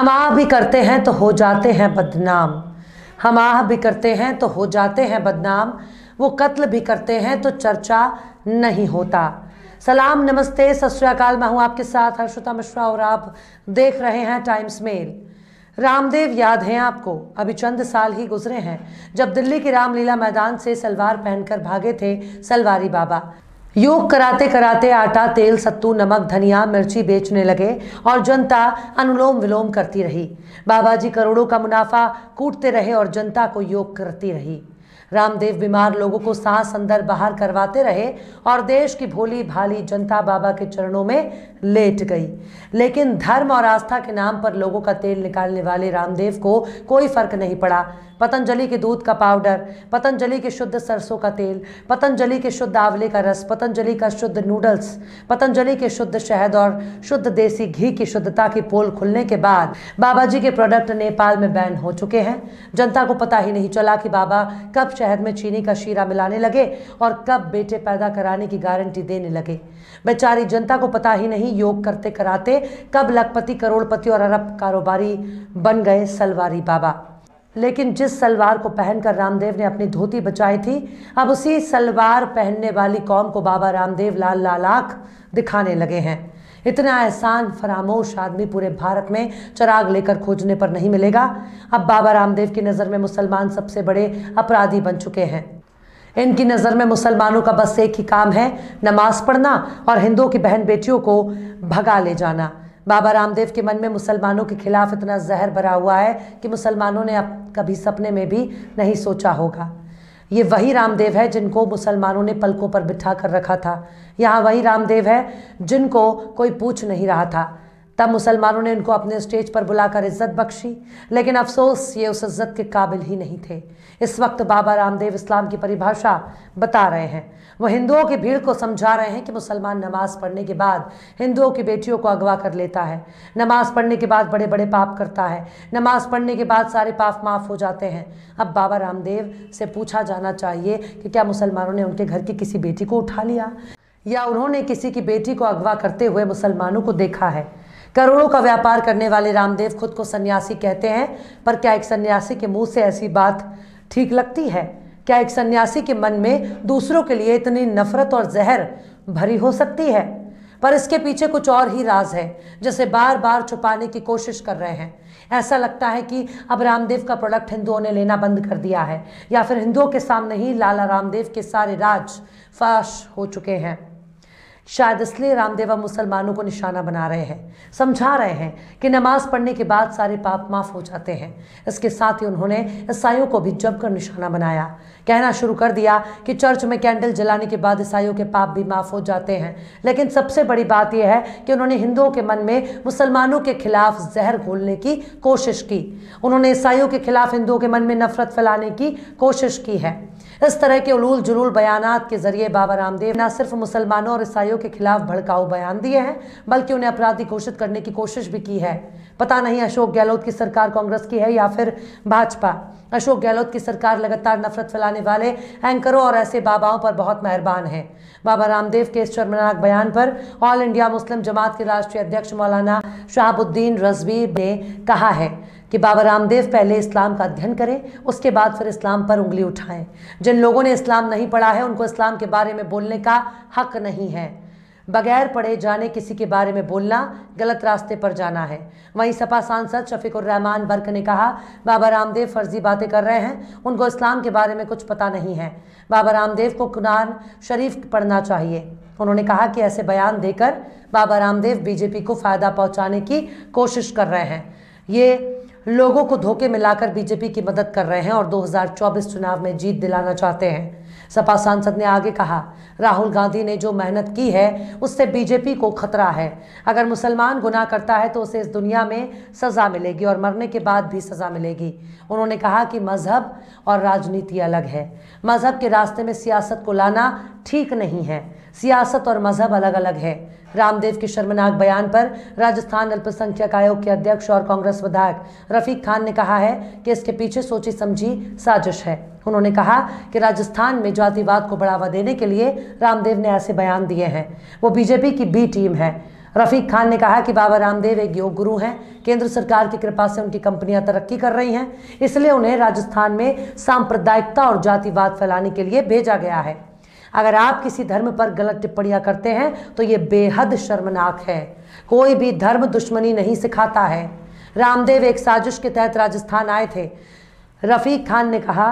हम आह भी करते हैं तो हो जाते हैं बदनाम हम आह भी करते हैं तो हो जाते हैं बदनाम वो कत्ल भी करते हैं तो चर्चा नहीं होता सलाम नमस्ते सत्याकाल मैं हूँ आपके साथ हर्षुता मिश्रा और आप देख रहे हैं टाइम्स मेल रामदेव याद हैं आपको अभी चंद साल ही गुजरे हैं जब दिल्ली के रामलीला मैदान से सलवार पहनकर भागे थे सलवारी बाबा योग कराते कराते आटा तेल सत्तू नमक धनिया मिर्ची बेचने लगे और जनता अनुलोम विलोम करती रही बाबा जी करोड़ों का मुनाफा कूटते रहे और जनता को योग करती रही रामदेव बीमार लोगों को सांस अंदर बाहर करवाते रहे और देश की भोली भाली जनता बाबा के चरणों में लेट गई लेकिन धर्म और आस्था के नाम पर लोगों का तेल निकालने वाले रामदेव को कोई फर्क नहीं पड़ा पतंजलि के दूध का पाउडर पतंजलि के शुद्ध सरसों का तेल पतंजलि के शुद्ध आंवले का रस पतंजलि का शुद्ध नूडल्स पतंजलि के शुद्ध शहद और शुद्ध देसी घी की शुद्धता की पोल खुलने के बाद बाबा जी के प्रोडक्ट नेपाल में बैन हो चुके हैं जनता को पता ही नहीं चला कि बाबा कब शहद में चीनी का शीरा मिलाने लगे और कब बेटे पैदा कराने की गारंटी देने लगे बेचारी जनता को पता ही नहीं योग करते कराते कब लखपति करोड़पति और अरब कारोबारी बन गए सलवारी बाबा लेकिन जिस सलवार को पहनकर रामदेव ने अपनी धोती बचाई थी अब उसी सलवार पहनने वाली कौम को बाबा रामदेव लाल लालाख दिखाने लगे हैं इतना एहसान फरामोश आदमी पूरे भारत में चराग लेकर खोजने पर नहीं मिलेगा अब बाबा रामदेव की नज़र में मुसलमान सबसे बड़े अपराधी बन चुके हैं इनकी नज़र में मुसलमानों का बस एक ही काम है नमाज पढ़ना और हिंदुओं की बहन बेटियों को भगा ले जाना बाबा रामदेव के मन में मुसलमानों के खिलाफ इतना जहर भरा हुआ है कि मुसलमानों ने अब कभी सपने में भी नहीं सोचा होगा ये वही रामदेव है जिनको मुसलमानों ने पलकों पर बिठा कर रखा था यहाँ वही रामदेव है जिनको कोई पूछ नहीं रहा था तब मुसलमानों ने उनको अपने स्टेज पर बुलाकर इज्जत बख्शी लेकिन अफसोस ये उस इज्जत के काबिल ही नहीं थे इस वक्त बाबा रामदेव इस्लाम की परिभाषा बता रहे हैं वो हिंदुओं की भीड़ को समझा रहे हैं कि मुसलमान नमाज पढ़ने के बाद हिंदुओं की बेटियों को अगवा कर लेता है नमाज पढ़ने के बाद बड़े बड़े पाप करता है नमाज पढ़ने के बाद सारे पाप माफ़ हो जाते हैं अब बाबा रामदेव से पूछा जाना चाहिए कि क्या मुसलमानों ने उनके घर की किसी बेटी को उठा लिया या उन्होंने किसी की बेटी को अगवा करते हुए मुसलमानों को देखा है करोड़ों का व्यापार करने वाले रामदेव खुद को सन्यासी कहते हैं पर क्या एक सन्यासी के मुंह से ऐसी बात ठीक लगती है क्या एक सन्यासी के मन में दूसरों के लिए इतनी नफरत और जहर भरी हो सकती है पर इसके पीछे कुछ और ही राज है जिसे बार बार छुपाने की कोशिश कर रहे हैं ऐसा लगता है कि अब रामदेव का प्रोडक्ट हिंदुओं ने लेना बंद कर दिया है या फिर हिंदुओं के सामने ही लाला रामदेव के सारे राज फाश हो चुके हैं शायद इसलिए रामदेवा मुसलमानों को निशाना बना रहे हैं समझा रहे हैं कि नमाज पढ़ने के बाद सारे पाप माफ़ हो जाते हैं इसके साथ ही उन्होंने ईसाइयों को भी जमकर निशाना बनाया कहना शुरू कर दिया कि चर्च में कैंडल जलाने के बाद ईसाइयों के पाप भी माफ़ हो जाते हैं लेकिन सबसे बड़ी बात यह है कि उन्होंने हिंदुओं के मन में मुसलमानों के खिलाफ जहर घोलने की कोशिश की उन्होंने ईसाइयों के खिलाफ हिंदुओं के मन में नफरत फैलाने की कोशिश की है इस तरह के उलूल जुलूल बयान के जरिए बाबा रामदेव न सिर्फ मुसलमानों और ईसाइयों के खिलाफ भड़काऊ बयान दिए हैं बल्कि उन्हें अपराधी घोषित करने की कोशिश भी की है पता नहीं अशोक गहलोत की सरकार कांग्रेस की है या फिर भाजपा अशोक गहलोत की सरकार लगातार नफरत फैलाने वाले एंकरों और ऐसे बाबाओं पर बहुत मेहरबान है बाबा रामदेव के इस शर्मनाक बयान पर ऑल इंडिया मुस्लिम जमात के राष्ट्रीय अध्यक्ष मौलाना शहाबुद्दीन रजवी ने कहा है कि बाबा रामदेव पहले इस्लाम का अध्ययन करें उसके बाद फिर इस्लाम पर उंगली उठाएं जिन लोगों ने इस्लाम नहीं पढ़ा है उनको इस्लाम के बारे में बोलने का हक नहीं है बगैर पढ़े जाने किसी के बारे में बोलना गलत रास्ते पर जाना है वहीं सपा सांसद शफीकुररहमान बर्क ने कहा बाबा रामदेव फर्जी बातें कर रहे हैं उनको इस्लाम के बारे में कुछ पता नहीं है बाबा रामदेव को कुरान शरीफ पढ़ना चाहिए उन्होंने कहा कि ऐसे बयान देकर बाबा रामदेव बीजेपी को फ़ायदा पहुँचाने की कोशिश कर रहे हैं ये लोगों को धोखे में बीजेपी की मदद कर रहे हैं और 2024 चुनाव में जीत दिलाना चाहते हैं सपा सांसद ने आगे कहा राहुल गांधी ने जो मेहनत की है उससे बीजेपी को खतरा है अगर मुसलमान गुनाह करता है तो उसे इस दुनिया में सज़ा मिलेगी और मरने के बाद भी सज़ा मिलेगी उन्होंने कहा कि मज़हब और राजनीति अलग है मज़हब के रास्ते में सियासत को लाना ठीक नहीं है सियासत और मज़हब अलग अलग है रामदेव के शर्मनाक बयान पर राजस्थान अल्पसंख्यक आयोग के अध्यक्ष और कांग्रेस विधायक रफीक खान ने कहा है कि इसके पीछे सोची समझी साजिश है उन्होंने कहा कि राजस्थान में जातिवाद को बढ़ावा देने के लिए रामदेव ने ऐसे बयान दिए हैं वो बीजेपी की बी टीम है रफीक खान ने कहा कि बाबा रामदेव एक योग गुरु हैं केंद्र सरकार की कृपा से उनकी कंपनियां तरक्की कर रही हैं इसलिए उन्हें राजस्थान में सांप्रदायिकता और जातिवाद फैलाने के लिए भेजा गया है अगर आप किसी धर्म पर गलत टिप्पणियां करते हैं तो ये बेहद शर्मनाक है कोई भी धर्म दुश्मनी नहीं सिखाता है रामदेव एक साजिश के तहत राजस्थान आए थे रफीक खान ने कहा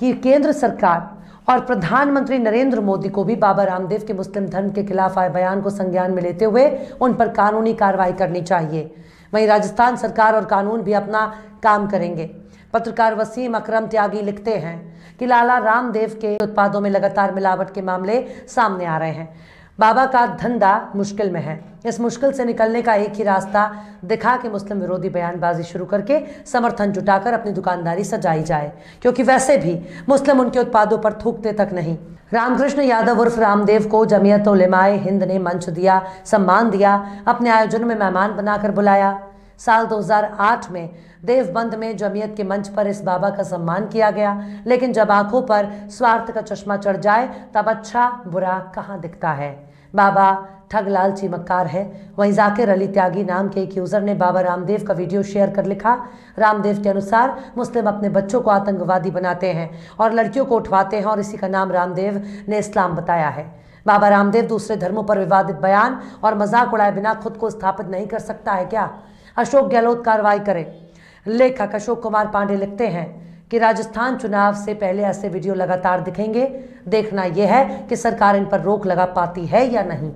कि केंद्र सरकार और प्रधानमंत्री नरेंद्र मोदी को भी बाबा रामदेव के मुस्लिम धर्म के खिलाफ आए बयान को संज्ञान में लेते हुए उन पर कानूनी कार्रवाई करनी चाहिए वहीं राजस्थान सरकार और कानून भी अपना काम करेंगे पत्रकार वसीम अकरम त्यागी लिखते हैं कि लाला रामदेव के उत्पादों में लगातार मिलावट के मामले सामने आ रहे हैं बाबा का धंधा मुश्किल में है इस मुश्किल से निकलने का एक ही रास्ता दिखा के मुस्लिम विरोधी बयानबाजी शुरू करके समर्थन जुटाकर अपनी दुकानदारी सजाई जाए क्योंकि वैसे भी मुस्लिम उनके उत्पादों पर थूकते तक नहीं रामकृष्ण यादव उर्फ रामदेव को जमीयत उलेमाए हिंद ने मंच दिया सम्मान दिया अपने आयोजन में मेहमान बनाकर बुलाया साल 2008 में देवबंद में जमीयत के मंच पर इस बाबा का सम्मान किया गया लेकिन जब आंखों पर स्वार्थ का चश्मा चढ़ जाए तब अच्छा बुरा कहाँ दिखता है बाबा ठग लाल चीमक्कार है वहीं जाकिर अली त्यागी नाम के एक यूज़र ने बाबा रामदेव का वीडियो शेयर कर लिखा रामदेव के अनुसार मुस्लिम अपने बच्चों को आतंकवादी बनाते हैं और लड़कियों को उठवाते हैं और इसी का नाम रामदेव ने इस्लाम बताया है बाबा रामदेव दूसरे धर्मों पर विवादित बयान और मजाक उड़ाए बिना खुद को स्थापित नहीं कर सकता है क्या अशोक गहलोत कार्रवाई करे लेखक अशोक कुमार पांडे लिखते हैं कि राजस्थान चुनाव से पहले ऐसे वीडियो लगातार दिखेंगे देखना यह है कि सरकार इन पर रोक लगा पाती है या नहीं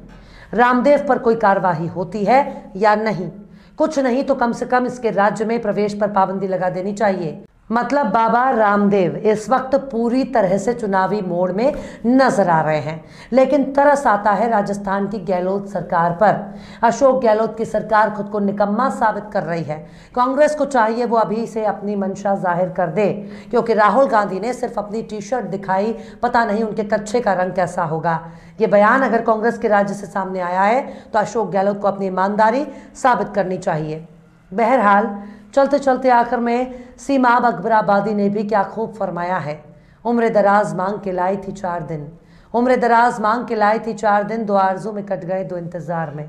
रामदेव पर कोई कार्रवाई होती है या नहीं कुछ नहीं तो कम से कम इसके राज्य में प्रवेश पर पाबंदी लगा देनी चाहिए मतलब बाबा रामदेव इस वक्त पूरी तरह से चुनावी मोड़ में नजर आ रहे हैं लेकिन तरस आता है राजस्थान की गहलोत सरकार पर अशोक गहलोत की सरकार खुद को निकम्मा साबित कर रही है कांग्रेस को चाहिए वो अभी से अपनी मंशा जाहिर कर दे क्योंकि राहुल गांधी ने सिर्फ अपनी टी शर्ट दिखाई पता नहीं उनके कच्छे का रंग कैसा होगा ये बयान अगर कांग्रेस के राज्य से सामने आया है तो अशोक गहलोत को अपनी ईमानदारी साबित करनी चाहिए बहरहाल चलते चलते आखिर में सीमाब अकबराबादी ने भी क्या खूब फरमाया है उम्र दराज मांग के लाई थी चार दिन उम्र दराज मांग के लाई थी चार दिन दो आरजू में कट गए दो इंतज़ार में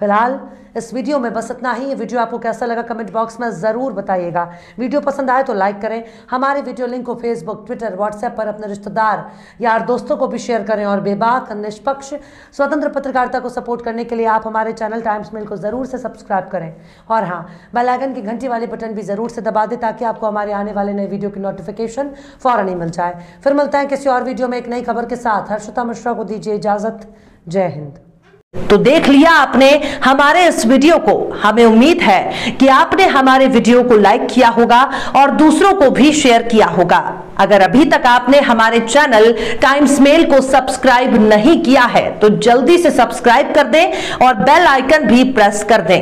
फिलहाल इस वीडियो में बस इतना ही ये वीडियो आपको कैसा लगा कमेंट बॉक्स में ज़रूर बताइएगा वीडियो पसंद आए तो लाइक करें हमारे वीडियो लिंक को फेसबुक ट्विटर व्हाट्सएप पर अपने रिश्तेदार यार दोस्तों को भी शेयर करें और बेबाक निष्पक्ष स्वतंत्र पत्रकारिता को सपोर्ट करने के लिए आप हमारे चैनल टाइम्स मेल को ज़रूर से सब्सक्राइब करें और हाँ बेलाइकन की घंटी वाले बटन भी ज़रूर से दबा दें ताकि आपको हमारे आने वाले नए वीडियो की नोटिफिकेशन फ़ौरन ही मिल जाए फिर मिलता है किसी और वीडियो में एक नई खबर के साथ हर्षता मिश्रा को दीजिए इजाज़त जय हिंद तो देख लिया आपने हमारे इस वीडियो को हमें उम्मीद है कि आपने हमारे वीडियो को लाइक किया होगा और दूसरों को भी शेयर किया होगा अगर अभी तक आपने हमारे चैनल टाइम्स मेल को सब्सक्राइब नहीं किया है तो जल्दी से सब्सक्राइब कर दें और बेल आइकन भी प्रेस कर दें